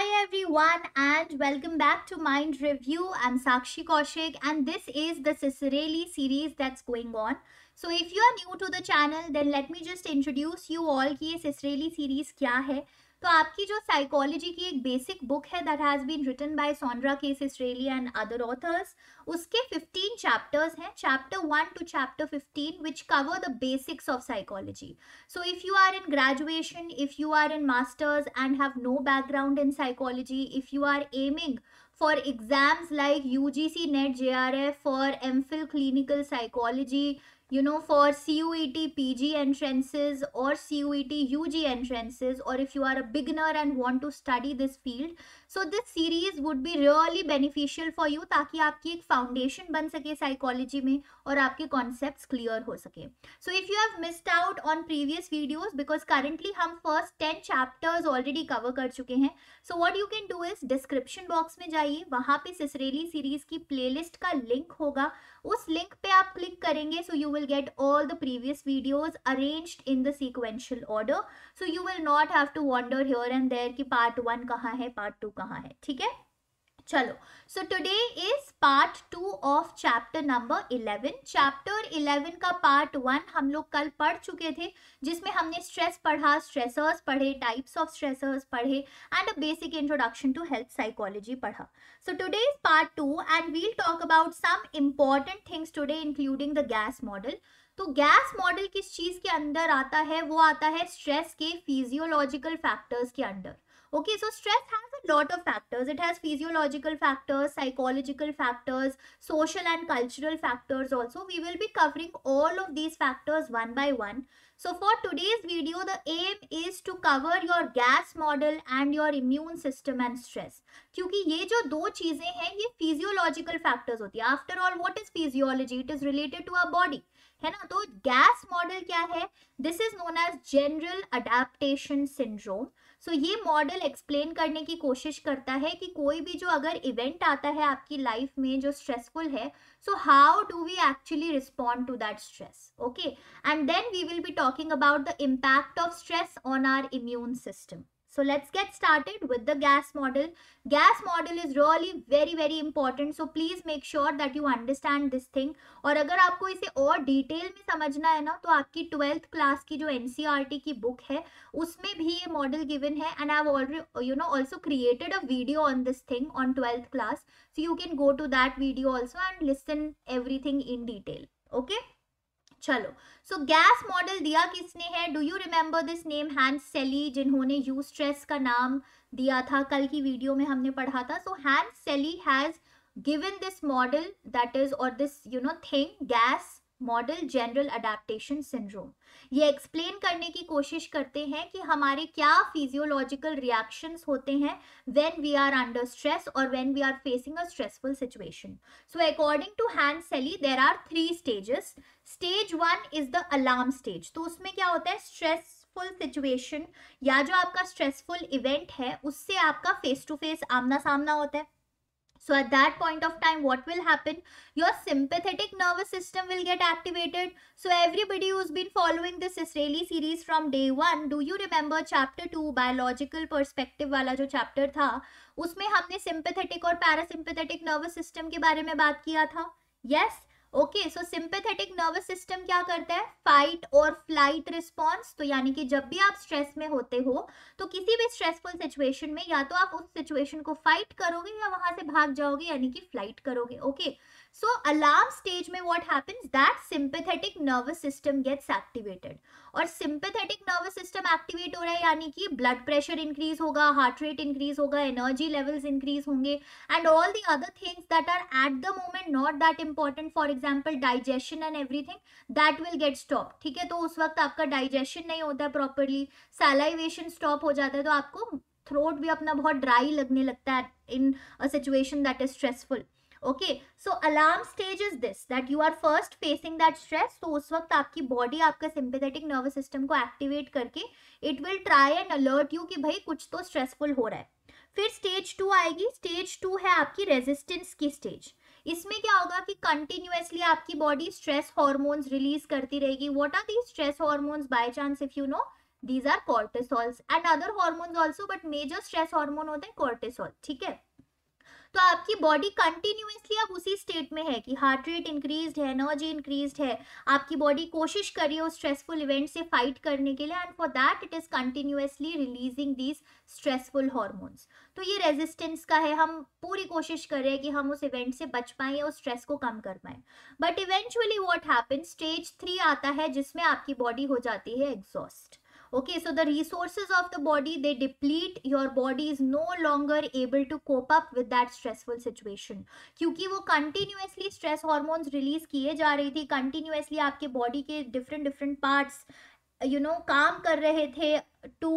Hi everyone and welcome back to Mind Review. I'm Sakshi Kaushik and this is the Cicerelli series that's going on. So if you are new to the channel then let me just introduce you all This ये Cicerelli series क्या है. तो आपकी जो psychology की एक basic book है that has been written by Saundra Case Australia and other authors उसके 15 चैप्टर्स हैं chapter 1 to chapter 15 which cover the basics of psychology so if you are in graduation if you are in masters and have no background in psychology if you are aiming for exams like U G C NET J R F for M Phil clinical psychology you know for C U E T P G entrances और C U E T U G entrances और if you are a beginner and want to study this field so this series would be really beneficial for you ताकि आपकी एक foundation बन सके psychology में और आपके कॉन्सेप्ट क्लियर हो सके so if you have missed out on previous videos because currently हम first ten chapters already cover कर चुके हैं so what you can do is description box में जाइए वहाँ पे सिसरेली सीरीज की प्ले लिस्ट का लिंक होगा उस लिंक पे आप क्लिक करेंगे so so you will get all the previous videos arranged in the sequential order so you will not have to wander here and there ki part 1 kahan hai part 2 kahan hai Okay. चलो so today is part two of chapter number eleven chapter eleven का part one हम लोग कल पढ़ चुके थे जिसमें हमने स्ट्रेस पढ़ा स्ट्रेसर्स पढ़े टाइप्स ऑफ स्ट्रेसर्स पढ़े and a basic introduction to health psychology पढ़ा so today is part two and we'll talk about some important things today including the GAS model तो गैस मॉडल किस चीज़ के अंदर आता है वो आता है स्ट्रेस के फिजियोलॉजिकल फैक्टर्स के under Okay, so stress has a lot of factors. It has physiological factors, psychological factors, social and cultural factors also. We will be covering all of these factors one by one. So for today's video, the aim is to cover your gas model and your immune system and stress. kyunki ye jo do cheeze hain ye physiological factors hoti hai After all, what is physiology? It is related to our body. है ना तो GAS model क्या है this is known as general adaptation syndrome so ये model explain करने की कोशिश करता है कि कोई भी जो अगर इवेंट आता है आपकी लाइफ में जो स्ट्रेसफुल है so how do we actually respond to that stress okay and then we will be talking about the impact of stress on our immune system So let's get started with the gas model. Gas model is really very very important. So please make sure that you understand this thing. और अगर आपको इसे और detail में समझना है ना तो आपकी twelfth class की जो NCERT की book है उसमें भी ये model given है and I've already you know also created a video on this thing on twelfth class. So you can go to that video also and listen everything in detail. Okay? चलो सो gas model दिया किसने है do you remember this name Hans Selye जिन्होंने you stress का नाम दिया था कल की वीडियो में हमने पढ़ा था so Hans Selye has given this model that is और this you know thing GAS model general adaptation syndrome ये एक्सप्लेन करने की कोशिश करते हैं कि हमारे क्या फिजियोलॉजिकल रिएक्शंस होते हैं when we are under stress और when we are facing a stressful situation so according to Hans Selye there are three stages stage one is the alarm stage तो उसमें क्या होता है स्ट्रेस स्ट्रेसफुल सिचुएशन या जो आपका स्ट्रेसफुल इवेंट है उससे आपका फेस टू फेस आमना सामना होता है So at that point of time, what will happen? Your sympathetic nervous system will get activated. So everybody who's been following this Israeli series from day 1 do you remember chapter 2 biological perspective wala jo chapter tha usme humne sympathetic aur parasympathetic nervous system ke bare mein baat kiya tha Yes, okay so sympathetic nervous system क्या करता है fight और flight response तो यानी कि जब भी आप स्ट्रेस में होते हो तो किसी भी स्ट्रेसफुल सिचुएशन में या तो आप उस सिचुएशन को फाइट करोगे या वहां से भाग जाओगे यानी कि फ्लाइट करोगे okay okay? So alarm stage में what happens that sympathetic nervous system gets activated और सिंपेथेटिक नर्वस सिस्टम एक्टिवेट हो रहा है यानी कि ब्लड प्रेशर इंक्रीज होगा हार्ट रेट इंक्रीज होगा एनर्जी लेवल्स इंक्रीज होंगे and all the other things that are at the moment not that important for example digestion and everything that will get stop ठीक है तो उस वक्त आपका digestion नहीं होता है प्रॉपरली सैलाइवेशन स्टॉप हो जाता है तो आपको थ्रोट भी अपना बहुत ड्राई लगने लगता है in a situation that is stressful okay so alarm stage is this that you are first facing that stress तो उस वक्त आपकी बॉडी आपका सिंपेथेटिक नर्वस सिस्टम को एक्टिवेट करके it will try and alert you कि भाई कुछ तो स्ट्रेसफुल हो रहा है फिर स्टेज टू आएगी स्टेज टू है आपकी रेजिस्टेंस की स्टेज इसमें क्या होगा कि कंटिन्यूसली आपकी बॉडी स्ट्रेस हॉर्मोन्स रिलीज करती रहेगी what are the stress hormones by chance if you know these are cortisols and other hormones also but major stress hormone होते हैं कॉर्टिसोल ठीक है तो आपकी बॉडी कंटिन्यूसली अब उसी स्टेट में है कि हार्ट रेट इंक्रीज है एनर्जी इंक्रीज है आपकी बॉडी कोशिश कर रही है उस स्ट्रेसफुल इवेंट से फाइट करने के लिए and for that it is continuously releasing these stressful hormones तो ये रेजिस्टेंस का है हम पूरी कोशिश कर रहे हैं कि हम उस इवेंट से बच या और स्ट्रेस को कम कर पाए but eventually what happen stage three आता है जिसमें आपकी बॉडी हो जाती है exhaust okay so the resources of the body they deplete your body is no longer able to cope up with that stressful situation क्योंकि वो continuously stress hormones release किए ja rahi thi. continuously आपके body के different different parts you know काम कर रहे थे to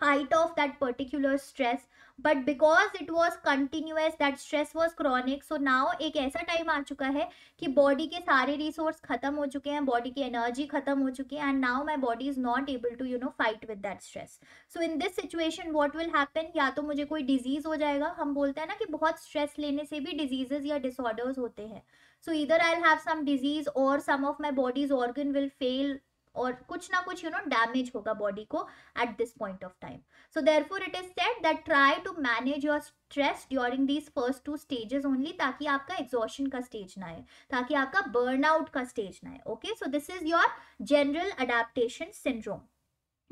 height of that particular stress but because it was continuous that stress was chronic so now एक ऐसा time आ चुका है कि body के सारे resource खत्म हो चुके हैं body की energy खत्म हो चुकी है and now my body is not able to you know fight with that stress so in this situation what will happen या तो मुझे कोई disease हो जाएगा हम बोलते हैं ना कि बहुत stress लेने से भी diseases या disorders होते हैं so either I'll have some disease or some of my body's organ will fail और कुछ ना कुछ यू नो डैमेज होगा बॉडी को at this point of time so for it is said that try to manage your stress during these first two stages only ताकि आपका exhaustion का stage ना आए ताकि आपका बर्नआउट का स्टेज ना आए okay so this is your general adaptation syndrome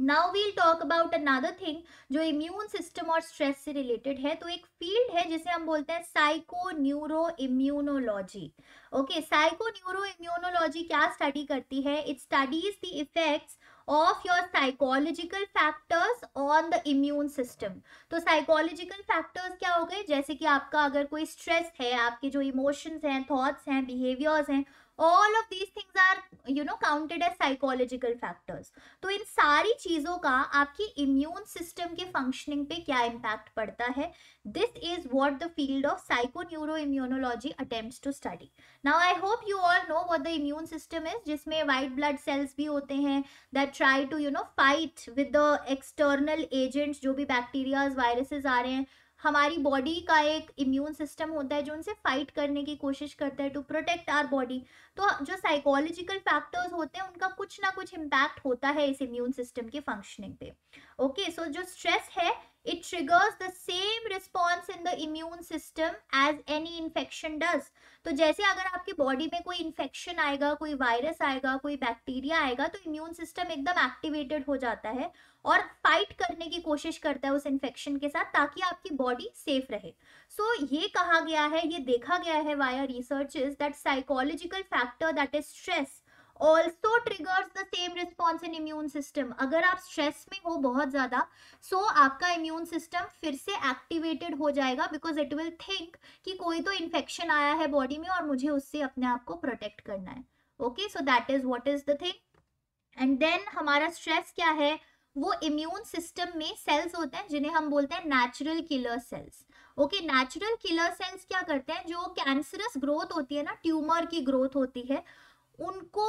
now we'll talk about another thing जो इम्यून सिस्टम और स्ट्रेस से रिलेटेड है तो एक फील्ड है जिसे हम बोलते हैं psycho neuro immunology okay psycho neuro immunology क्या स्टडी करती है it studies the effects of your psychological factors on the immune system तो साइकोलॉजिकल फैक्टर्स क्या हो गए जैसे कि आपका अगर कोई स्ट्रेस है आपके जो इमोशंस हैं थॉट्स हैं बिहेवियर्स हैं all of these things are you know counted as psychological factors तो इन सारी चीज़ों का आपकी इम्यून सिस्टम के फंक्शनिंग पे क्या इम्पैक्ट पड़ता है this is what the field of psycho neuro immunology attempt to study now I hope you all know what the immune system is जिसमें वाइट ब्लड सेल्स भी होते हैं that try to you know fight with the external agents जो भी bacterias viruses आ रहे हैं हमारी body का एक इम्यून सिस्टम होता है जो उनसे फाइट करने की कोशिश करता है टू प्रोटेक्ट आर बॉडी तो जो साइकोलॉजिकल फैक्टर्स होते हैं उनका कुछ ना कुछ इम्पैक्ट होता है इस इम्यून सिस्टम की फंक्शनिंग पे ओके okay, सो so जो स्ट्रेस है It triggers the same response in the immune system as any infection does. तो जैसे अगर आपकी बॉडी में कोई इन्फेक्शन आएगा कोई वायरस आएगा कोई बैक्टीरिया आएगा तो इम्यून सिस्टम एकदम एक्टिवेटेड हो जाता है और फाइट करने की कोशिश करता है उस इन्फेक्शन के साथ ताकि आपकी बॉडी सेफ रहे सो so, ये कहा गया है ये देखा गया है via research is that psychological factor that is stress also triggers the same response in immune system अगर आप स्ट्रेस में हो बहुत ज़्यादा सो so आपका इम्यून सिस्टम फिर से एक्टिवेटेड हो जाएगा बिकॉज इट विल थिंक कि कोई तो इन्फेक्शन आया है बॉडी में और मुझे उससे अपने आप को प्रोटेक्ट करना है okay so that is what is the thing and then हमारा स्ट्रेस क्या है वो इम्यून सिस्टम में सेल्स होते हैं जिन्हें हम बोलते हैं natural killer cells okay natural killer cells क्या करते हैं जो कैंसरस ग्रोथ होती है ना ट्यूमर की ग्रोथ होती है उनको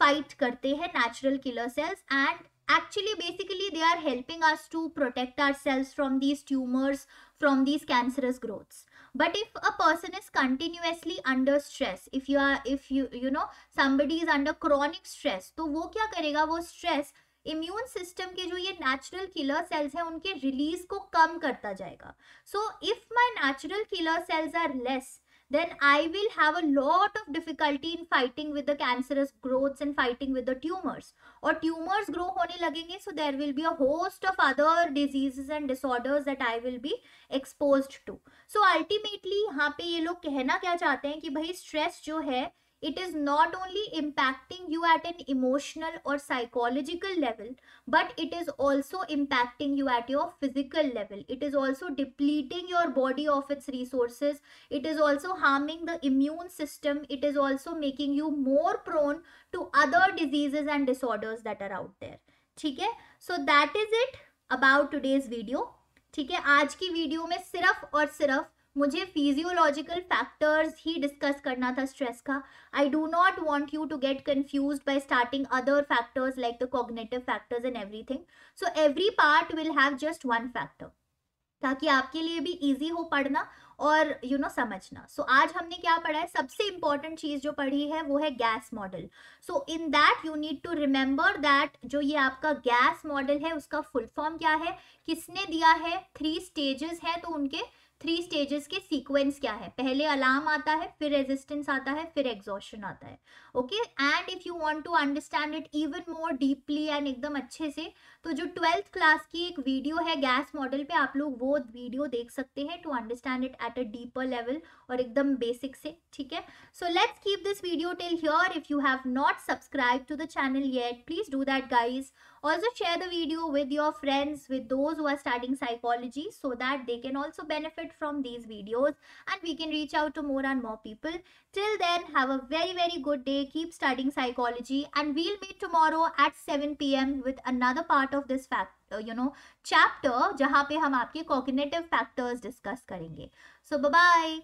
फाइट करते हैं natural killer cells and actually basically they are helping us to protect ourselves from these tumors from these cancerous growths but if a person is continuously under stress if you are if you you know somebody is under chronic stress तो वो क्या करेगा वो stress immune system के जो ये natural killer sales हैं उनके रिलीज को कम करता जाएगा so if my natural killer cells are less then I will have a lot of difficulty in fighting with the cancerous growths and fighting with the tumors. Or tumors grow hone lagenge, so there will be a host of other diseases and disorders that I will be exposed to. So ultimately yahan pe ye log kehna kya chahte hain ki bhai stress jo hai it is not only impacting you at an emotional or psychological level but it is also impacting you at your physical level it is also depleting your body of its resources it is also harming the immune system it is also making you more prone to other diseases and disorders that are out there ठीक है so that is it about today's ठीक है आज की video में सिर्फ और सिर्फ मुझे फिजियोलॉजिकल फैक्टर्स ही डिस्कस करना था स्ट्रेस का I do not want you to get confuse by starting other factors like the cognitive factors and thing so every part will have just one factor ताकि आपके लिए भी ईजी हो पढ़ना और यू you नो know, समझना सो so, आज हमने क्या पढ़ा है सबसे इंपॉर्टेंट चीज़ जो पढ़ी है वो है GAS model so in that you need to remember that जो ये आपका गैस मॉडल है उसका फुल फॉर्म क्या है किसने दिया है थ्री स्टेजेस है तो उनके थ्री स्टेजेस के सीक्वेंस क्या है पहले अलार्म आता है फिर रेजिस्टेंस आता है फिर एग्जॉशन आता है okay and if you want to understand it even more deeply and एकदम अच्छे से तो जो ट्वेल्थ क्लास की एक वीडियो है गैस मॉडल पे आप लोग वो वीडियो देख सकते हैं to understand it at a deeper level और एकदम बेसिक से ठीक है so let's keep this video till here if you have not subscribe to the channel yet please do that guys Also share the video with your friends, with those who are studying psychology so that they can also benefit from these videos and we can reach out to more and more people. Till then, have a very, very good day. Keep studying psychology and we'll meet tomorrow at 7 p.m. with another part of this fact, uh, you know, chapter where we will discuss cognitive factors So, bye-bye.